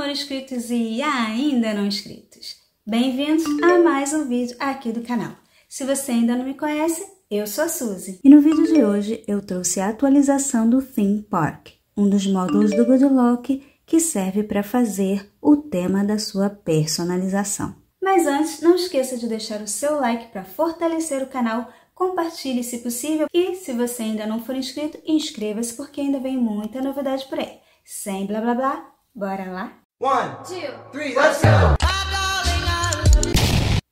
amor inscritos e ainda não inscritos. Bem-vindos a mais um vídeo aqui do canal. Se você ainda não me conhece, eu sou a Suzy. E no vídeo de hoje eu trouxe a atualização do Theme Park, um dos módulos do Goodlock que serve para fazer o tema da sua personalização. Mas antes, não esqueça de deixar o seu like para fortalecer o canal, compartilhe se possível e, se você ainda não for inscrito, inscreva-se porque ainda vem muita novidade por aí. Sem blá blá blá, bora lá? let's go!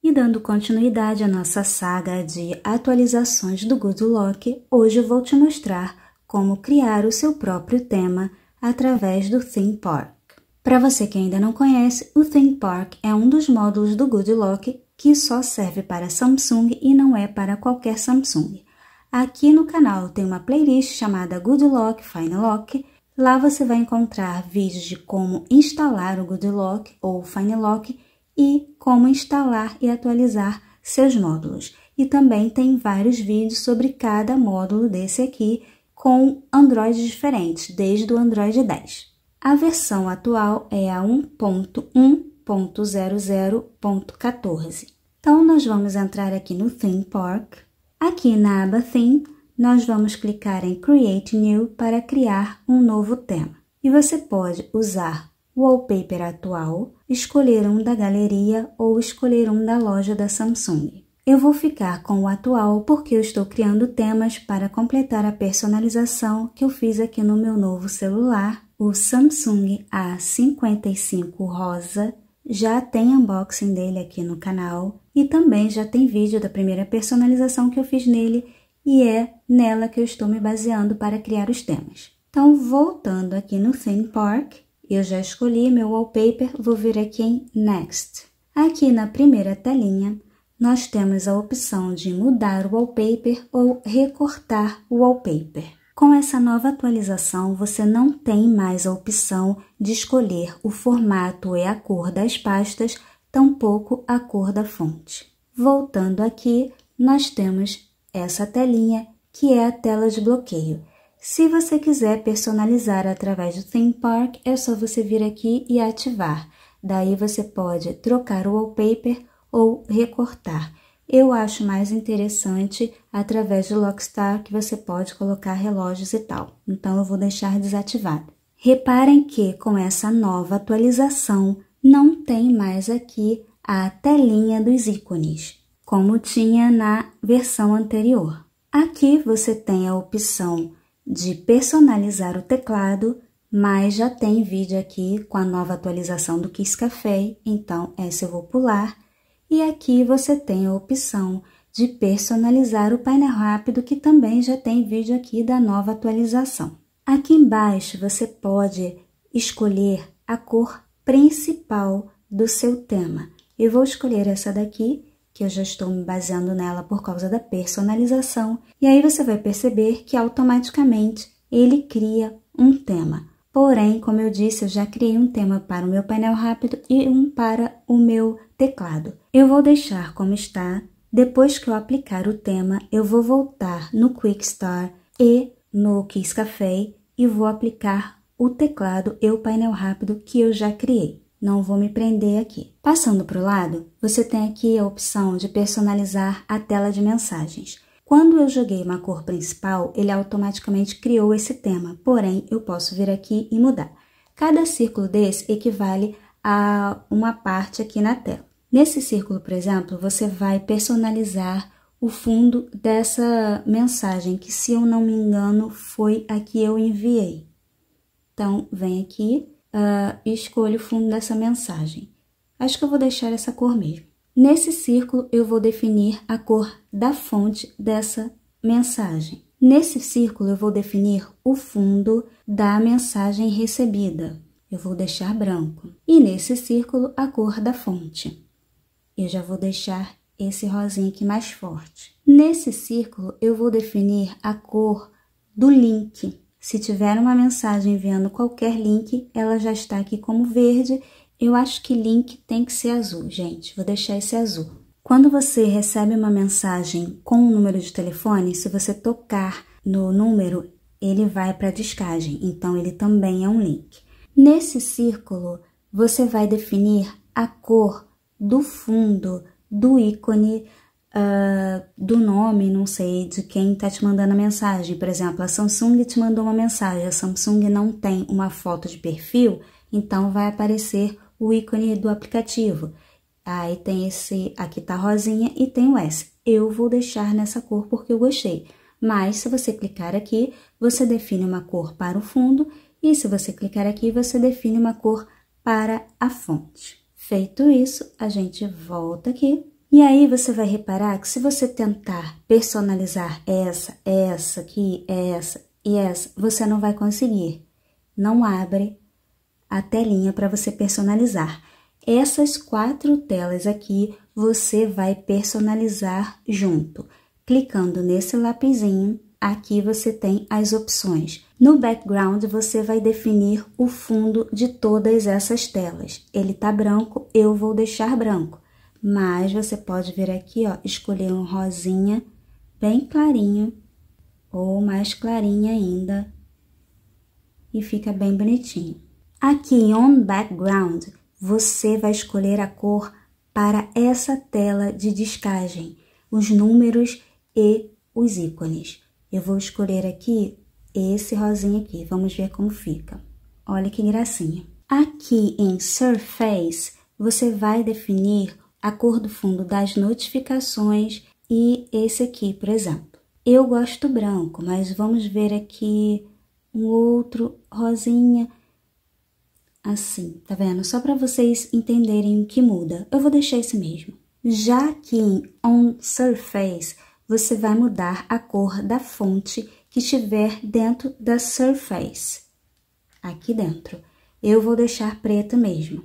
E dando continuidade à nossa saga de atualizações do Good Lock, hoje vou te mostrar como criar o seu próprio tema através do Theme Park. Para você que ainda não conhece, o Theme Park é um dos módulos do Good Lock que só serve para Samsung e não é para qualquer Samsung. Aqui no canal tem uma playlist chamada Good Lock, Fine Lock, Lá você vai encontrar vídeos de como instalar o GoodLock ou FineLock e como instalar e atualizar seus módulos. E também tem vários vídeos sobre cada módulo desse aqui com Androids diferentes, desde o Android 10. A versão atual é a 1.1.00.14. Então, nós vamos entrar aqui no Theme Park. Aqui na aba Theme, nós vamos clicar em Create New para criar um novo tema. E você pode usar o wallpaper atual, escolher um da galeria ou escolher um da loja da Samsung. Eu vou ficar com o atual porque eu estou criando temas para completar a personalização que eu fiz aqui no meu novo celular, o Samsung A55 Rosa. Já tem unboxing dele aqui no canal e também já tem vídeo da primeira personalização que eu fiz nele e é nela que eu estou me baseando para criar os temas. Então, voltando aqui no Theme Park, eu já escolhi meu wallpaper, vou vir aqui em Next. Aqui na primeira telinha, nós temos a opção de mudar o wallpaper ou recortar o wallpaper. Com essa nova atualização, você não tem mais a opção de escolher o formato e a cor das pastas, tampouco a cor da fonte. Voltando aqui, nós temos essa telinha que é a tela de bloqueio. Se você quiser personalizar através do Theme Park, é só você vir aqui e ativar. Daí você pode trocar o wallpaper ou recortar. Eu acho mais interessante através do Lockstar que você pode colocar relógios e tal. Então eu vou deixar desativado. Reparem que com essa nova atualização não tem mais aqui a telinha dos ícones como tinha na versão anterior. Aqui você tem a opção de personalizar o teclado, mas já tem vídeo aqui com a nova atualização do Kiss Café, então essa eu vou pular. E aqui você tem a opção de personalizar o painel rápido, que também já tem vídeo aqui da nova atualização. Aqui embaixo você pode escolher a cor principal do seu tema. Eu vou escolher essa daqui que eu já estou me baseando nela por causa da personalização, e aí você vai perceber que automaticamente ele cria um tema. Porém, como eu disse, eu já criei um tema para o meu painel rápido e um para o meu teclado. Eu vou deixar como está. Depois que eu aplicar o tema, eu vou voltar no Quick e no Kiss Café e vou aplicar o teclado e o painel rápido que eu já criei. Não vou me prender aqui. Passando para o lado, você tem aqui a opção de personalizar a tela de mensagens. Quando eu joguei uma cor principal, ele automaticamente criou esse tema, porém eu posso vir aqui e mudar. Cada círculo desse equivale a uma parte aqui na tela. Nesse círculo, por exemplo, você vai personalizar o fundo dessa mensagem, que se eu não me engano foi a que eu enviei. Então, vem aqui, uh, e escolho o fundo dessa mensagem. Acho que eu vou deixar essa cor mesmo. Nesse círculo, eu vou definir a cor da fonte dessa mensagem. Nesse círculo, eu vou definir o fundo da mensagem recebida. Eu vou deixar branco. E nesse círculo, a cor da fonte. Eu já vou deixar esse rosinha aqui mais forte. Nesse círculo, eu vou definir a cor do link se tiver uma mensagem enviando qualquer link, ela já está aqui como verde. Eu acho que link tem que ser azul, gente. Vou deixar esse azul. Quando você recebe uma mensagem com o um número de telefone, se você tocar no número, ele vai para a descagem. Então, ele também é um link. Nesse círculo, você vai definir a cor do fundo do ícone uh, do nome, não sei, de quem está te mandando a mensagem. Por exemplo, a Samsung te mandou uma mensagem, a Samsung não tem uma foto de perfil, então vai aparecer o ícone do aplicativo. Aí tem esse, aqui tá rosinha e tem o S. Eu vou deixar nessa cor porque eu gostei. Mas se você clicar aqui, você define uma cor para o fundo e se você clicar aqui, você define uma cor para a fonte. Feito isso, a gente volta aqui e aí você vai reparar que se você tentar personalizar essa, essa aqui, essa e essa, você não vai conseguir. Não abre a telinha para você personalizar. Essas quatro telas aqui você vai personalizar junto. Clicando nesse lapisinho, aqui você tem as opções. No background você vai definir o fundo de todas essas telas. Ele tá branco, eu vou deixar branco. Mas você pode vir aqui, ó, escolher um rosinha bem clarinho ou mais clarinho ainda e fica bem bonitinho. Aqui em On Background, você vai escolher a cor para essa tela de descagem, os números e os ícones. Eu vou escolher aqui esse rosinha aqui, vamos ver como fica. Olha que gracinha. Aqui em Surface, você vai definir a cor do fundo das notificações e esse aqui, por exemplo. Eu gosto branco, mas vamos ver aqui um outro rosinha assim, tá vendo? Só para vocês entenderem o que muda. Eu vou deixar esse mesmo. Já aqui em On Surface, você vai mudar a cor da fonte que estiver dentro da Surface. Aqui dentro. Eu vou deixar preto mesmo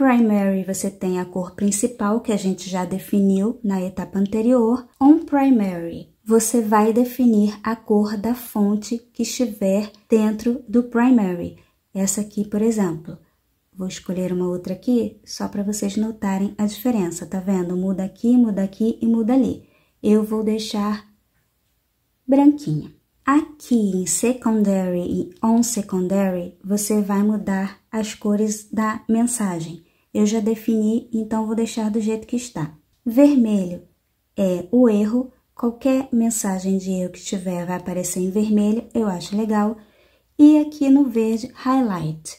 primary você tem a cor principal que a gente já definiu na etapa anterior. On primary você vai definir a cor da fonte que estiver dentro do primary. Essa aqui, por exemplo. Vou escolher uma outra aqui só para vocês notarem a diferença, tá vendo? Muda aqui, muda aqui e muda ali. Eu vou deixar branquinha. Aqui em secondary e on secondary, você vai mudar as cores da mensagem. Eu já defini, então vou deixar do jeito que está. Vermelho é o erro, qualquer mensagem de erro que tiver vai aparecer em vermelho, eu acho legal. E aqui no verde, highlight.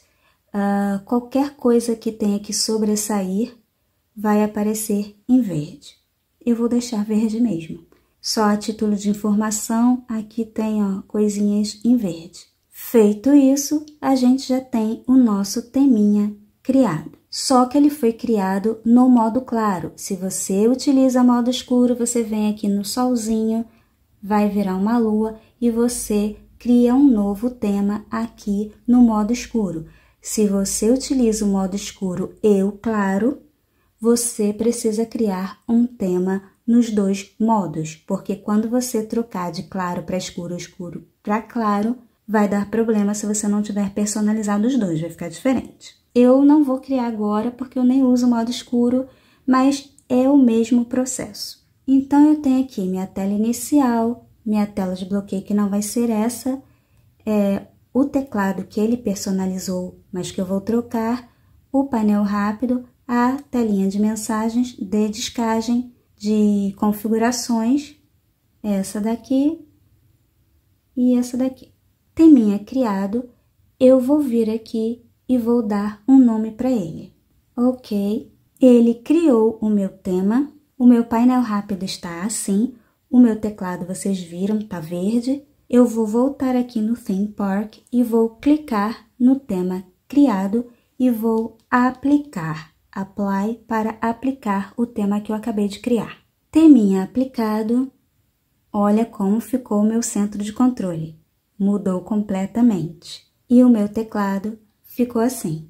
Uh, qualquer coisa que tenha que sobressair vai aparecer em verde. Eu vou deixar verde mesmo. Só a título de informação, aqui tem ó, coisinhas em verde. Feito isso, a gente já tem o nosso teminha criado só que ele foi criado no modo claro. Se você utiliza modo escuro, você vem aqui no solzinho, vai virar uma lua e você cria um novo tema aqui no modo escuro. Se você utiliza o modo escuro eu claro, você precisa criar um tema nos dois modos, porque quando você trocar de claro para escuro, escuro para claro, vai dar problema se você não tiver personalizado os dois, vai ficar diferente. Eu não vou criar agora porque eu nem uso modo escuro, mas é o mesmo processo. Então, eu tenho aqui minha tela inicial, minha tela de bloqueio, que não vai ser essa, é, o teclado que ele personalizou, mas que eu vou trocar, o painel rápido, a telinha de mensagens, de descagem, de configurações, essa daqui e essa daqui. minha criado, eu vou vir aqui e vou dar um nome para ele. Ok, ele criou o meu tema, o meu painel rápido está assim, o meu teclado vocês viram, está verde. Eu vou voltar aqui no Theme Park e vou clicar no tema criado e vou aplicar, apply para aplicar o tema que eu acabei de criar. Teminha aplicado, olha como ficou o meu centro de controle, mudou completamente. E o meu teclado ficou assim.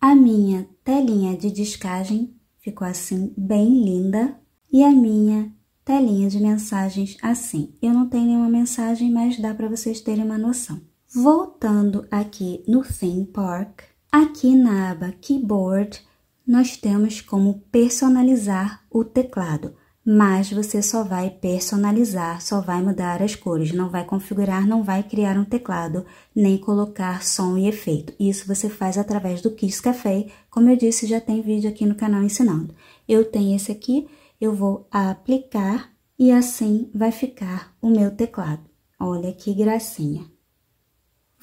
A minha telinha de descagem ficou assim, bem linda. E a minha telinha de mensagens assim. Eu não tenho nenhuma mensagem, mas dá para vocês terem uma noção. Voltando aqui no Theme Park, aqui na aba Keyboard, nós temos como personalizar o teclado mas você só vai personalizar, só vai mudar as cores, não vai configurar, não vai criar um teclado, nem colocar som e efeito. Isso você faz através do Kiss Café, como eu disse, já tem vídeo aqui no canal ensinando. Eu tenho esse aqui, eu vou aplicar e assim vai ficar o meu teclado. Olha que gracinha!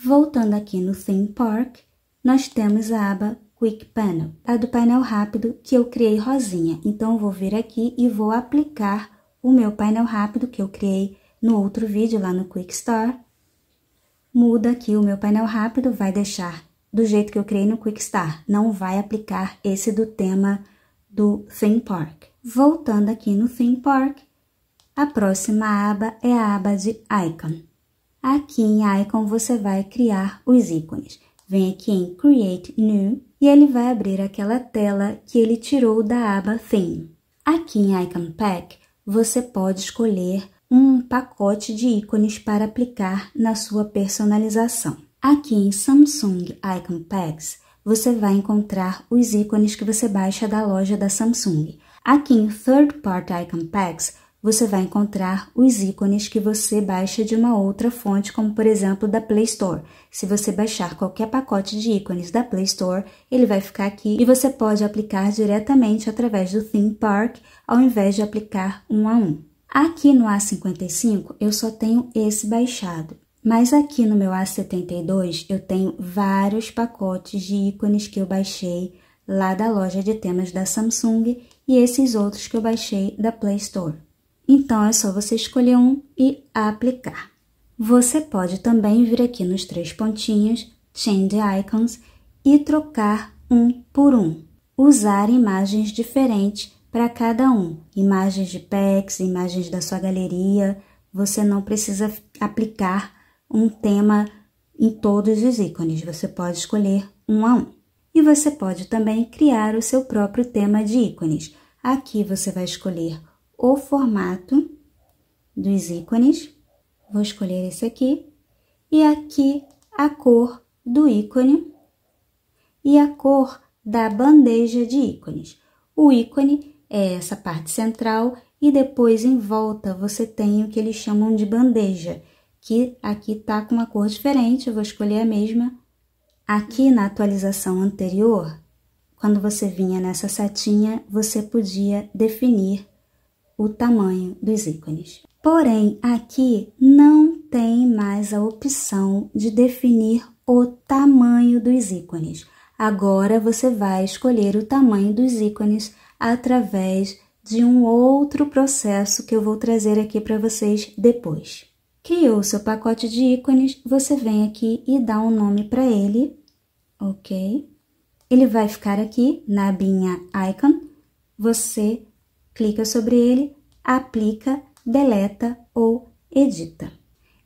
Voltando aqui no Theme Park, nós temos a aba Quick Panel, a tá? do painel rápido que eu criei rosinha. Então, vou vir aqui e vou aplicar o meu painel rápido que eu criei no outro vídeo lá no Quick Store. Muda aqui o meu painel rápido, vai deixar do jeito que eu criei no Quick Start, não vai aplicar esse do tema do Theme Park. Voltando aqui no Theme Park, a próxima aba é a aba de Icon. Aqui em Icon você vai criar os ícones vem aqui em Create New e ele vai abrir aquela tela que ele tirou da aba Theme. Aqui em Icon Pack, você pode escolher um pacote de ícones para aplicar na sua personalização. Aqui em Samsung Icon Packs, você vai encontrar os ícones que você baixa da loja da Samsung. Aqui em Third Party Icon Packs, você vai encontrar os ícones que você baixa de uma outra fonte, como por exemplo da Play Store. Se você baixar qualquer pacote de ícones da Play Store, ele vai ficar aqui e você pode aplicar diretamente através do Theme Park, ao invés de aplicar um a um. Aqui no A55 eu só tenho esse baixado, mas aqui no meu A72 eu tenho vários pacotes de ícones que eu baixei lá da loja de temas da Samsung e esses outros que eu baixei da Play Store. Então é só você escolher um e aplicar. Você pode também vir aqui nos três pontinhos, Change Icons, e trocar um por um. Usar imagens diferentes para cada um. Imagens de packs, imagens da sua galeria. Você não precisa aplicar um tema em todos os ícones. Você pode escolher um a um. E você pode também criar o seu próprio tema de ícones. Aqui você vai escolher o formato dos ícones. Vou escolher esse aqui. E aqui a cor do ícone e a cor da bandeja de ícones. O ícone é essa parte central e depois em volta você tem o que eles chamam de bandeja, que aqui tá com uma cor diferente, eu vou escolher a mesma. Aqui na atualização anterior, quando você vinha nessa setinha, você podia definir o tamanho dos ícones. Porém, aqui não tem mais a opção de definir o tamanho dos ícones. Agora você vai escolher o tamanho dos ícones através de um outro processo que eu vou trazer aqui para vocês depois. Criou seu pacote de ícones, você vem aqui e dá um nome para ele, ok? Ele vai ficar aqui na abinha Icon. Você clica sobre ele, aplica, deleta ou edita.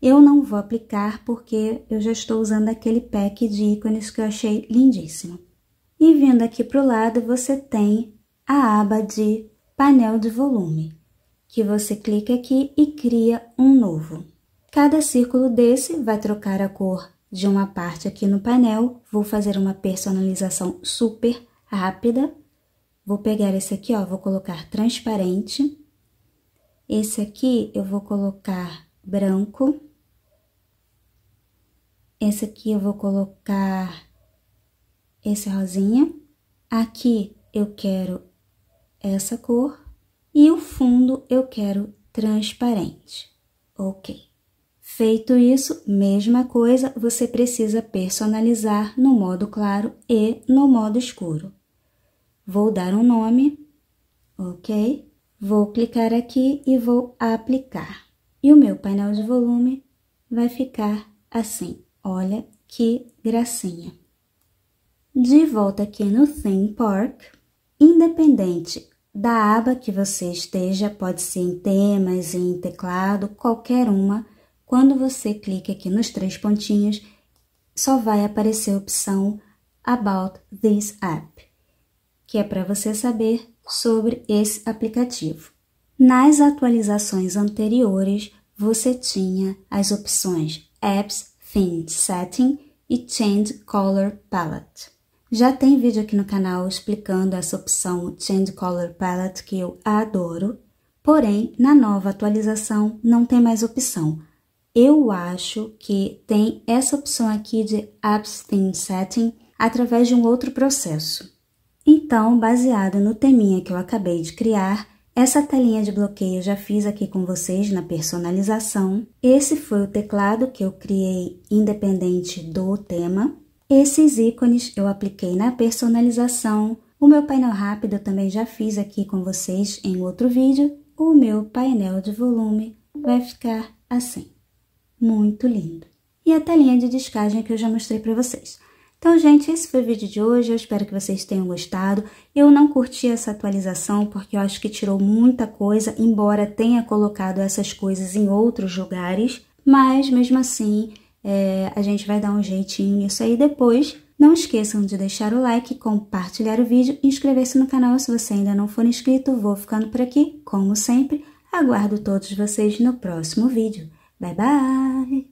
Eu não vou aplicar porque eu já estou usando aquele pack de ícones que eu achei lindíssimo. E vindo aqui para o lado, você tem a aba de painel de volume, que você clica aqui e cria um novo. Cada círculo desse vai trocar a cor de uma parte aqui no painel. Vou fazer uma personalização super rápida. Vou pegar esse aqui, ó, vou colocar transparente. Esse aqui eu vou colocar branco. Esse aqui eu vou colocar esse rosinha. Aqui eu quero essa cor e o fundo eu quero transparente. Ok. Feito isso, mesma coisa, você precisa personalizar no modo claro e no modo escuro. Vou dar um nome, ok? Vou clicar aqui e vou aplicar. E o meu painel de volume vai ficar assim. Olha que gracinha. De volta aqui no Theme Park, independente da aba que você esteja, pode ser em temas, em teclado, qualquer uma, quando você clica aqui nos três pontinhos, só vai aparecer a opção About This App que é para você saber sobre esse aplicativo. Nas atualizações anteriores, você tinha as opções Apps, Theme Setting e Change Color Palette. Já tem vídeo aqui no canal explicando essa opção Change Color Palette que eu adoro, porém na nova atualização não tem mais opção. Eu acho que tem essa opção aqui de Apps Theme Setting através de um outro processo. Então, baseado no teminha que eu acabei de criar, essa telinha de bloqueio já fiz aqui com vocês na personalização. Esse foi o teclado que eu criei independente do tema. Esses ícones eu apliquei na personalização. O meu painel rápido eu também já fiz aqui com vocês em outro vídeo. O meu painel de volume vai ficar assim. Muito lindo. E a telinha de descagem que eu já mostrei para vocês. Então, gente, esse foi o vídeo de hoje. Eu espero que vocês tenham gostado. Eu não curti essa atualização porque eu acho que tirou muita coisa, embora tenha colocado essas coisas em outros lugares. Mas, mesmo assim, é, a gente vai dar um jeitinho nisso aí depois. Não esqueçam de deixar o like, compartilhar o vídeo e inscrever-se no canal se você ainda não for inscrito. Vou ficando por aqui, como sempre. Aguardo todos vocês no próximo vídeo. Bye, bye!